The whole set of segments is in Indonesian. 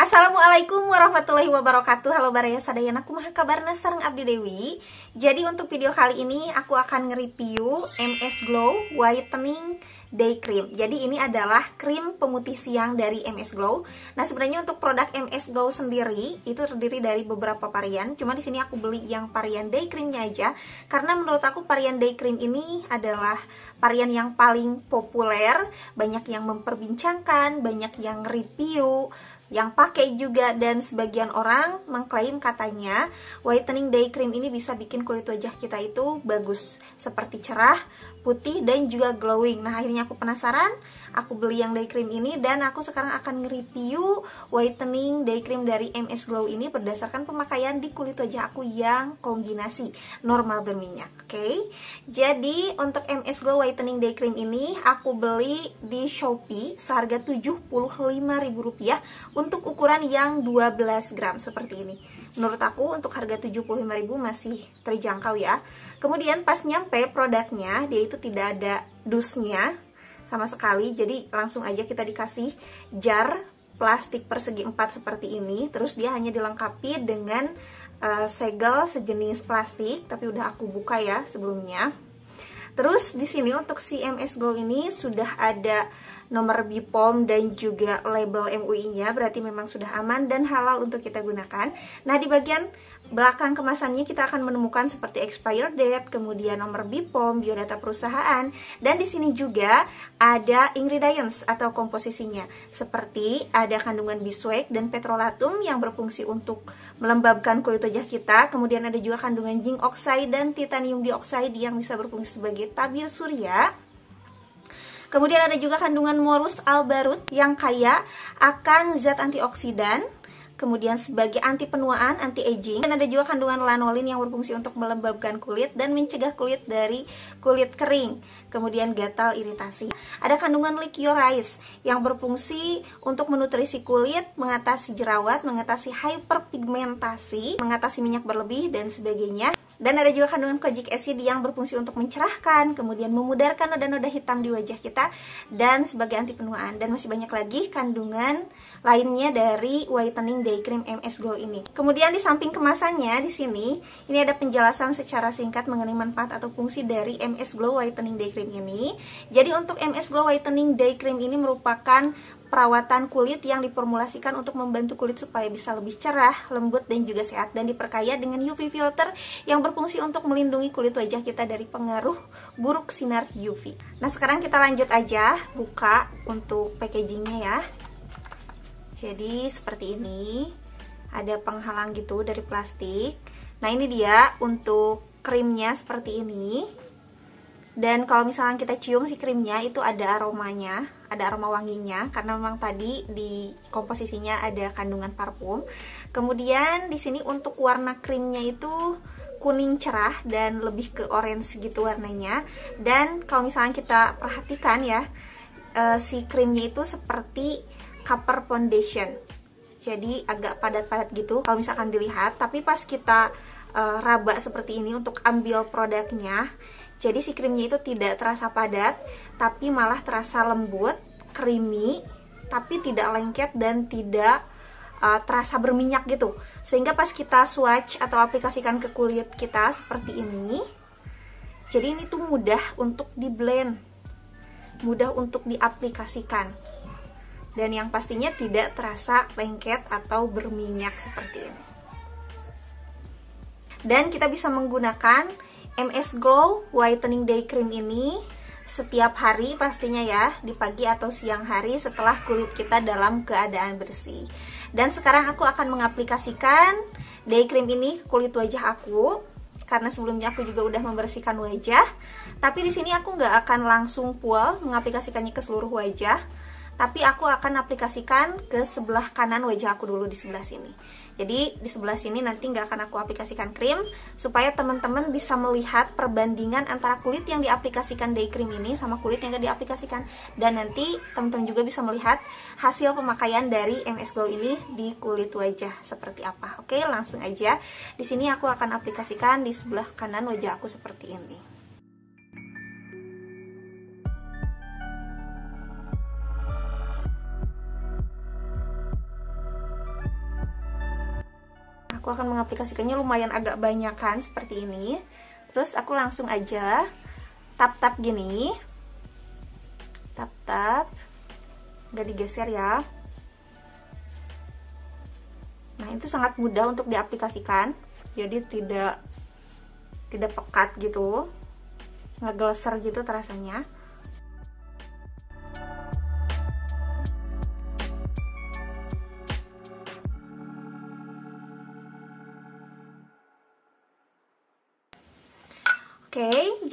Assalamualaikum warahmatullahi wabarakatuh Halo Baraya sadayan, aku maha kabar sarang Abdi Dewi Jadi untuk video kali ini aku akan nge-review MS Glow Whitening Day Cream Jadi ini adalah krim pemutih siang dari MS Glow Nah sebenarnya untuk produk MS Glow sendiri itu terdiri dari beberapa varian Cuma di sini aku beli yang varian day creamnya aja Karena menurut aku varian day cream ini adalah varian yang paling populer Banyak yang memperbincangkan, banyak yang review yang pakai juga dan sebagian orang mengklaim katanya whitening day cream ini bisa bikin kulit wajah kita itu bagus seperti cerah, putih dan juga glowing Nah akhirnya aku penasaran, aku beli yang day cream ini dan aku sekarang akan nge-review whitening day cream dari MS Glow ini berdasarkan pemakaian di kulit wajah aku yang kombinasi normal berminyak Oke, okay? jadi untuk MS Glow whitening day cream ini aku beli di Shopee seharga Rp75.000 untuk ukuran yang 12 gram seperti ini Menurut aku untuk harga Rp75.000 masih terjangkau ya Kemudian pas nyampe produknya, dia itu tidak ada dusnya sama sekali jadi langsung aja kita dikasih jar plastik persegi 4 seperti ini terus dia hanya dilengkapi dengan uh, segel sejenis plastik tapi udah aku buka ya sebelumnya terus di sini untuk CMS Glow ini sudah ada nomor BPOM dan juga label MUI-nya berarti memang sudah aman dan halal untuk kita gunakan. Nah, di bagian belakang kemasannya kita akan menemukan seperti expired date, kemudian nomor BPOM, biodata perusahaan, dan di sini juga ada ingredients atau komposisinya seperti ada kandungan biswek dan petrolatum yang berfungsi untuk melembabkan kulit wajah kita, kemudian ada juga kandungan zinc oxide dan titanium dioxide yang bisa berfungsi sebagai tabir surya Kemudian ada juga kandungan morus albarut yang kaya akan zat antioksidan, kemudian sebagai anti penuaan, anti aging. Dan ada juga kandungan lanolin yang berfungsi untuk melembabkan kulit dan mencegah kulit dari kulit kering, kemudian gatal iritasi. Ada kandungan liquorize yang berfungsi untuk menutrisi kulit, mengatasi jerawat, mengatasi hyperpigmentasi, mengatasi minyak berlebih dan sebagainya. Dan ada juga kandungan kojic acid yang berfungsi untuk mencerahkan, kemudian memudarkan noda-noda hitam di wajah kita dan sebagai anti penuaan. Dan masih banyak lagi kandungan lainnya dari whitening day cream MS Glow ini. Kemudian di samping kemasannya di sini, ini ada penjelasan secara singkat mengenai manfaat atau fungsi dari MS Glow Whitening Day Cream ini. Jadi untuk MS Glow Whitening Day Cream ini merupakan perawatan kulit yang diformulasikan untuk membantu kulit supaya bisa lebih cerah, lembut, dan juga sehat dan diperkaya dengan UV filter yang berfungsi untuk melindungi kulit wajah kita dari pengaruh buruk sinar UV. Nah sekarang kita lanjut aja buka untuk packagingnya ya. Jadi seperti ini, ada penghalang gitu dari plastik. Nah ini dia untuk krimnya seperti ini. Dan kalau misalnya kita cium si krimnya itu ada aromanya ada aroma wanginya karena memang tadi di komposisinya ada kandungan parfum. Kemudian di sini untuk warna krimnya itu kuning cerah dan lebih ke orange gitu warnanya. Dan kalau misalnya kita perhatikan ya, eh, si krimnya itu seperti copper foundation. Jadi agak padat-padat gitu kalau misalkan dilihat, tapi pas kita uh, raba seperti ini untuk ambil produknya jadi si krimnya itu tidak terasa padat, tapi malah terasa lembut, creamy, tapi tidak lengket dan tidak uh, terasa berminyak gitu. Sehingga pas kita swatch atau aplikasikan ke kulit kita seperti ini, jadi ini tuh mudah untuk di blend, mudah untuk diaplikasikan. Dan yang pastinya tidak terasa lengket atau berminyak seperti ini dan kita bisa menggunakan MS Glow Whitening Day Cream ini setiap hari pastinya ya di pagi atau siang hari setelah kulit kita dalam keadaan bersih dan sekarang aku akan mengaplikasikan day cream ini ke kulit wajah aku karena sebelumnya aku juga udah membersihkan wajah tapi di sini aku nggak akan langsung pual mengaplikasikannya ke seluruh wajah tapi aku akan aplikasikan ke sebelah kanan wajah aku dulu di sebelah sini jadi di sebelah sini nanti nggak akan aku aplikasikan krim supaya teman-teman bisa melihat perbandingan antara kulit yang diaplikasikan day cream ini sama kulit yang nggak diaplikasikan dan nanti teman-teman juga bisa melihat hasil pemakaian dari MS Glow ini di kulit wajah seperti apa oke langsung aja di sini aku akan aplikasikan di sebelah kanan wajah aku seperti ini aku akan mengaplikasikannya lumayan agak banyak kan seperti ini terus aku langsung aja tap tap gini tap tap nggak digeser ya nah itu sangat mudah untuk diaplikasikan jadi tidak tidak pekat gitu nggak geleser gitu terasanya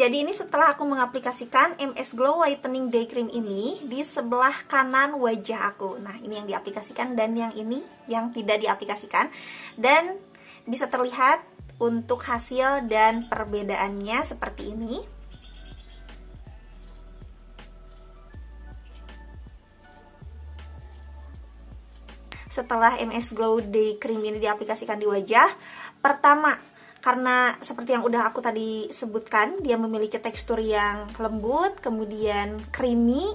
Jadi ini setelah aku mengaplikasikan MS Glow Whitening Day Cream ini di sebelah kanan wajah aku. Nah, ini yang diaplikasikan dan yang ini yang tidak diaplikasikan. Dan bisa terlihat untuk hasil dan perbedaannya seperti ini. Setelah MS Glow Day Cream ini diaplikasikan di wajah, pertama karena seperti yang udah aku tadi sebutkan dia memiliki tekstur yang lembut kemudian creamy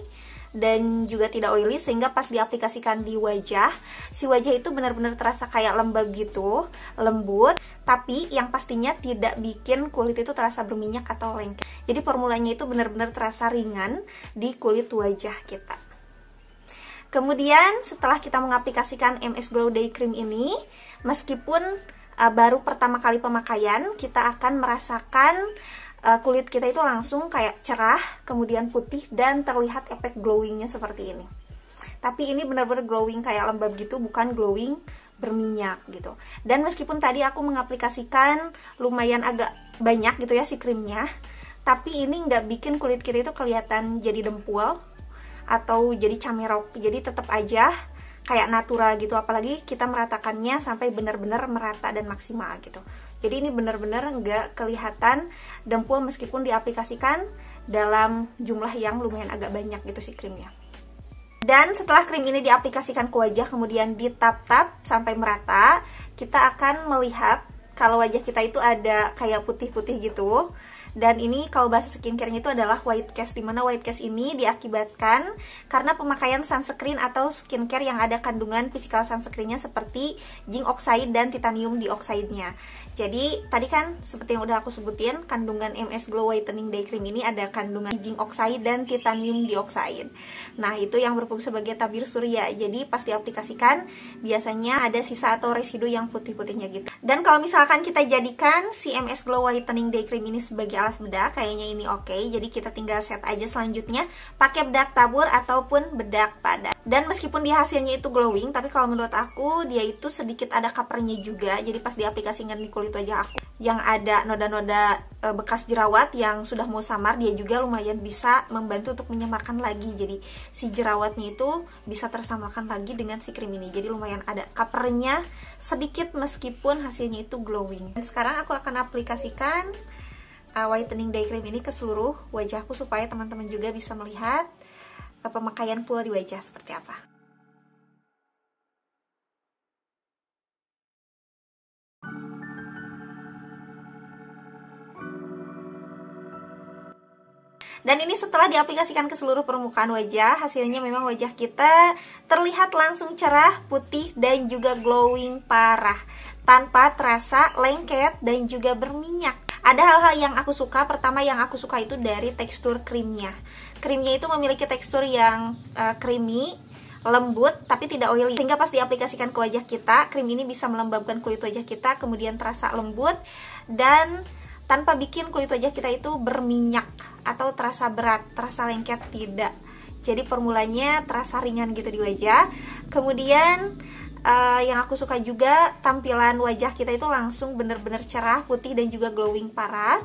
dan juga tidak oily sehingga pas diaplikasikan di wajah si wajah itu benar-benar terasa kayak lembab gitu lembut tapi yang pastinya tidak bikin kulit itu terasa berminyak atau lengket jadi formulanya itu benar-benar terasa ringan di kulit wajah kita kemudian setelah kita mengaplikasikan MS Glow Day Cream ini meskipun uh, baru pertama kali pemakaian kita akan merasakan uh, kulit kita itu langsung kayak cerah, kemudian putih dan terlihat efek glowingnya seperti ini. Tapi ini benar-benar glowing kayak lembab gitu, bukan glowing berminyak gitu. Dan meskipun tadi aku mengaplikasikan lumayan agak banyak gitu ya si krimnya, tapi ini nggak bikin kulit kita itu kelihatan jadi dempul atau jadi camerok. Jadi tetap aja kayak natural gitu apalagi kita meratakannya sampai benar-benar merata dan maksimal gitu jadi ini benar-benar nggak kelihatan dempul meskipun diaplikasikan dalam jumlah yang lumayan agak banyak gitu sih krimnya dan setelah krim ini diaplikasikan ke wajah kemudian ditap-tap sampai merata kita akan melihat kalau wajah kita itu ada kayak putih-putih gitu dan ini kalau bahasa skincare itu adalah white cast dimana white cast ini diakibatkan karena pemakaian sunscreen atau skincare yang ada kandungan physical sunscreennya seperti zinc oxide dan titanium dioxide-nya jadi tadi kan seperti yang udah aku sebutin kandungan MS Glow Whitening Day Cream ini ada kandungan zinc oxide dan titanium dioxide. Nah itu yang berfungsi sebagai tabir surya. Jadi pas diaplikasikan biasanya ada sisa atau residu yang putih-putihnya gitu. Dan kalau misalkan kita jadikan si MS Glow Whitening Day Cream ini sebagai alas bedak, kayaknya ini oke. Okay. Jadi kita tinggal set aja selanjutnya pakai bedak tabur ataupun bedak padat. Dan meskipun dihasilnya hasilnya itu glowing, tapi kalau menurut aku dia itu sedikit ada kapernya juga. Jadi pas diaplikasikan di kulit kulit wajah aku yang ada noda-noda e, bekas jerawat yang sudah mau samar dia juga lumayan bisa membantu untuk menyamarkan lagi jadi si jerawatnya itu bisa tersamarkan lagi dengan si krim ini jadi lumayan ada covernya sedikit meskipun hasilnya itu glowing Dan sekarang aku akan aplikasikan uh, whitening day cream ini ke seluruh wajahku supaya teman-teman juga bisa melihat e, pemakaian full di wajah seperti apa Dan ini setelah diaplikasikan ke seluruh permukaan wajah, hasilnya memang wajah kita terlihat langsung cerah, putih, dan juga glowing parah tanpa terasa lengket dan juga berminyak. Ada hal-hal yang aku suka. Pertama yang aku suka itu dari tekstur krimnya. Krimnya itu memiliki tekstur yang uh, creamy, lembut tapi tidak oily sehingga pas diaplikasikan ke wajah kita krim ini bisa melembabkan kulit wajah kita kemudian terasa lembut dan tanpa bikin kulit wajah kita itu berminyak atau terasa berat, terasa lengket tidak. Jadi formulanya terasa ringan gitu di wajah. Kemudian uh, yang aku suka juga tampilan wajah kita itu langsung bener-bener cerah, putih dan juga glowing parah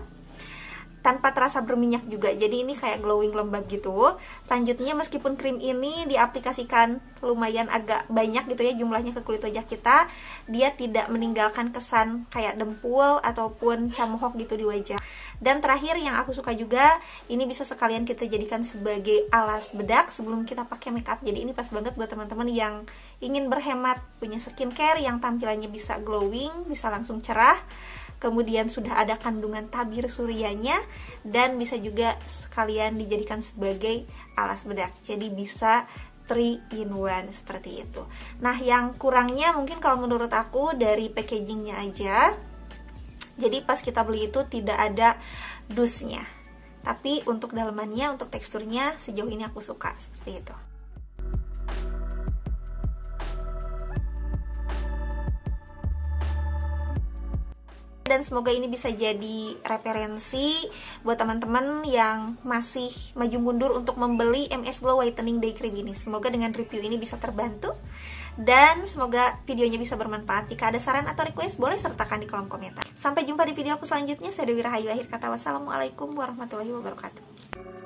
tanpa terasa berminyak juga jadi ini kayak glowing lembab gitu selanjutnya meskipun krim ini diaplikasikan lumayan agak banyak gitu ya jumlahnya ke kulit wajah kita dia tidak meninggalkan kesan kayak dempul ataupun camohok gitu di wajah dan terakhir yang aku suka juga ini bisa sekalian kita jadikan sebagai alas bedak sebelum kita pakai makeup jadi ini pas banget buat teman-teman yang ingin berhemat punya skincare yang tampilannya bisa glowing bisa langsung cerah kemudian sudah ada kandungan tabir surianya dan bisa juga sekalian dijadikan sebagai alas bedak jadi bisa 3 in 1 seperti itu nah yang kurangnya mungkin kalau menurut aku dari packagingnya aja jadi pas kita beli itu tidak ada dusnya tapi untuk dalamannya, untuk teksturnya sejauh ini aku suka seperti itu dan semoga ini bisa jadi referensi buat teman-teman yang masih maju mundur untuk membeli MS Glow Whitening Day Cream ini. Semoga dengan review ini bisa terbantu dan semoga videonya bisa bermanfaat. Jika ada saran atau request boleh sertakan di kolom komentar. Sampai jumpa di video aku selanjutnya. Saya Dewi Rahayu akhir kata wassalamualaikum warahmatullahi wabarakatuh.